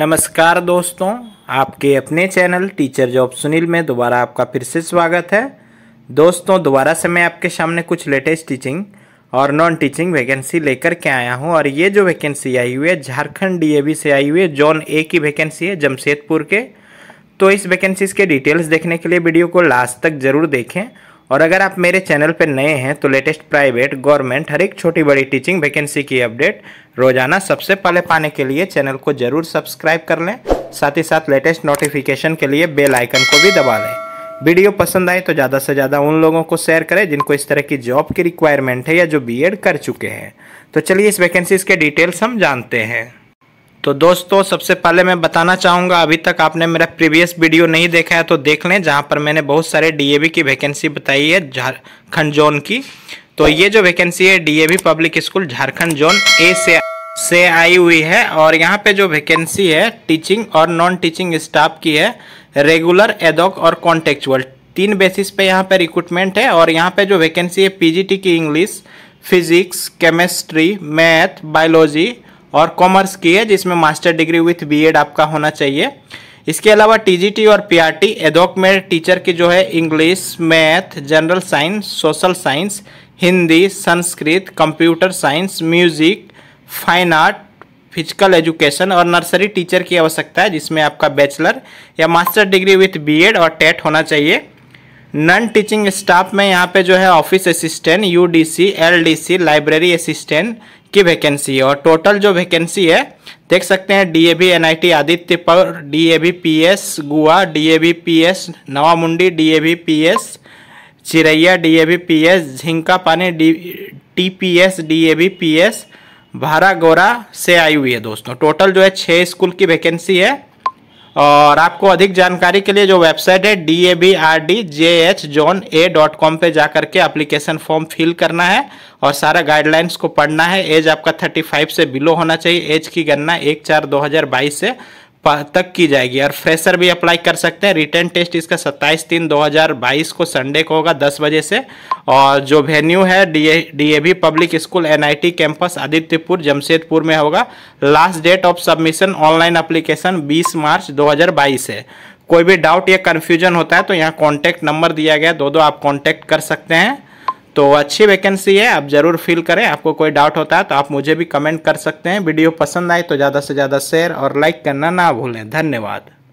नमस्कार दोस्तों आपके अपने चैनल टीचर जॉब सुनील में दोबारा आपका फिर से स्वागत है दोस्तों दोबारा से मैं आपके सामने कुछ लेटेस्ट टीचिंग और नॉन टीचिंग वैकेंसी लेकर के आया हूं और ये जो वैकेंसी आई हुई है झारखंड डीएवी से आई हुई है जोन ए की वैकेंसी है जमशेदपुर के तो इस वैकेंसीज के डिटेल्स देखने के लिए वीडियो को लास्ट तक ज़रूर देखें और अगर आप मेरे चैनल पर नए हैं तो लेटेस्ट प्राइवेट गवर्नमेंट हर एक छोटी बड़ी टीचिंग वैकेंसी की अपडेट रोजाना सबसे पहले पाने के लिए चैनल को जरूर सब्सक्राइब कर लें साथ ही साथ लेटेस्ट नोटिफिकेशन के लिए बेल आइकन को भी दबा लें वीडियो पसंद आए तो ज़्यादा से ज़्यादा उन लोगों को शेयर करें जिनको इस तरह की जॉब की रिक्वायरमेंट है या जो बी कर चुके हैं तो चलिए इस वैकेंसीज के डिटेल्स हम जानते हैं तो दोस्तों सबसे पहले मैं बताना चाहूँगा अभी तक आपने मेरा प्रीवियस वीडियो नहीं देखा है तो देख लें जहाँ पर मैंने बहुत सारे डीएवी की वैकेंसी बताई है झारखंड जोन की तो ये जो वैकेंसी है DAV public school Jharkhand zone A से से आई हुई है और यहाँ पे जो वैकेंसी है टीचिंग और नॉन टीचिंग स्टाफ की है रेगुलर एडॉक और कॉन्टेक्चुअल तीन बेसिस पे यहाँ पे रिक्रूटमेंट है और यहाँ पे जो वैकेंसी है पीजीटी की English physics chemistry math biology और कॉमर्स की है जिसमें मास्टर डिग्री विथ बीएड आपका होना चाहिए इसके अलावा टीजीटी और पीआरटी एडोक में टीचर की जो है English math general science social science Hindi Sanskrit computer science music fine art physical education और नर्सरी टीचर की आवश्यकता है जिसमें आपका बैचलर या मास्टर डिग्री विथ बीएड और टेट e होना चाहिए नॉन टीचिंग स्टाफ में यहाँ पे जो है office assistant UDC LDC library assistant की वैकेंसी है और टोटल जो वैकेंसी है देख सकते हैं डीएबी एनआईटी आदित्य पर DAV PS Goa DAV PS Noamundi DAV PS Chiraiya DAV PS Jhinkpani D T P S D A V P S Baharagora से आई हुई है दोस्तों टोटल जो है छः स्कूल की वैकेंसी है और आपको अधिक जानकारी के लिए जो वेबसाइट है D A V R D J H zone A dot com पर जा करके अप्लीकेशन फॉर्म फिल करना है और सारा गाइडलाइंस को पढ़ना है एज आपका थर्टी फाइव से बिलो होना चाहिए एज की गणना एक चार दो हज़ार बाईस से तक की जाएगी और फ्रेशर भी अप्लाई कर सकते हैं रिटर्न टेस्ट इसका 27 तीन 2022 को संडे को होगा 10 बजे से और जो वेन्यू है DAV public school NIT campus Adityapur Jamshedpur में होगा last date of submission online application 20 March 2022 है कोई भी डाउट या कन्फ्यूजन होता है तो यहाँ कॉन्टैक्ट नंबर दिया गया दो दो आप कॉन्टैक्ट कर सकते हैं तो अच्छी वैकेंसी है आप ज़रूर फील करें आपको कोई डाउट होता है तो आप मुझे भी कमेंट कर सकते हैं वीडियो पसंद आए तो ज़्यादा से ज़्यादा शेयर और लाइक करना ना भूलें धन्यवाद